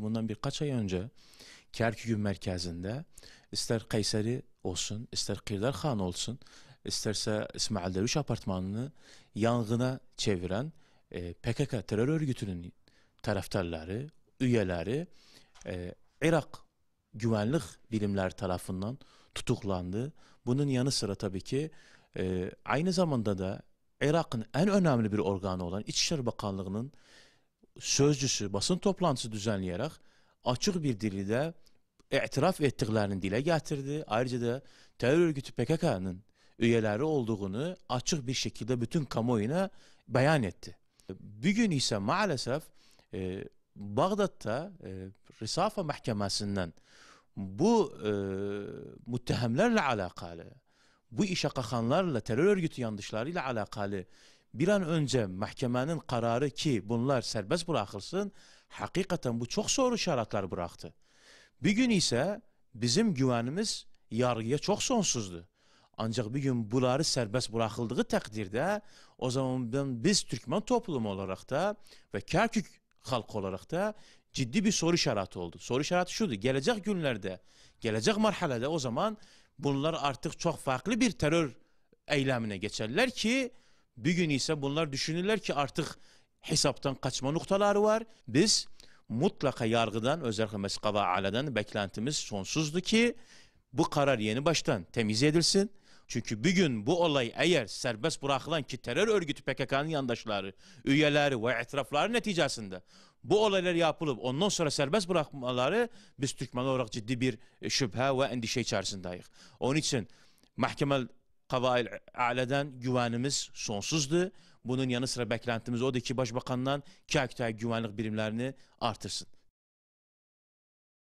Bundan birkaç ay önce Kerkük'ün merkezinde ister Kayseri olsun, ister Kırdar Han olsun, isterse İsmail Derviş Apartmanı'nı yangına çeviren e, PKK terör örgütünün taraftarları, üyeleri e, Irak güvenlik bilimler tarafından tutuklandı. Bunun yanı sıra tabii ki e, aynı zamanda da Irak'ın en önemli bir organı olan İçişleri Bakanlığı'nın sözcüsü basın toplantısı düzenleyerek açık bir diliyle itiraf ettiklerini dile getirdi. Ayrıca da terör örgütü PKK'nın üyeleri olduğunu açık bir şekilde bütün kamuoyuna beyan etti. Bugün ise maalesef e, Bağdat'ta e, Risafa Mahkemesi'nden bu e, müttehemlerle alakalı, bu işe kakanlarla, terör örgütü yanlışlarıyla alakalı bir an önce mahkemenin kararı ki bunlar serbest bırakılsın, hakikaten bu çok soru şaratlar bıraktı. Bir gün ise bizim güvenimiz yargıya çok sonsuzdu. Ancak bir gün bunları serbest bırakıldığı takdirde o zaman biz Türkmen toplumu olarak da ve Kerkük halk olarak da ciddi bir soru işareti oldu. Soru işareti şudur. Gelecek günlerde, gelecek marhalede o zaman bunlar artık çok farklı bir terör eylemine geçerler ki bir gün ise bunlar düşünürler ki artık hesaptan kaçma noktaları var. Biz mutlaka yargıdan özellikle meskava aladan beklentimiz sonsuzdu ki bu karar yeni baştan temiz edilsin. Çünkü bir gün bu olay eğer serbest bırakılan ki terör örgütü PKK'nın yandaşları, üyeleri ve etrafları neticesinde bu olaylar yapılıp ondan sonra serbest bırakmaları biz Türkmen olarak ciddi bir şüphe ve endişe içerisindeyiz. Onun için mahkemel Kavail A'la'dan güvenimiz sonsuzdu. Bunun yanı sıra beklentimiz odur ki başbakandan KKK güvenlik birimlerini artırsın.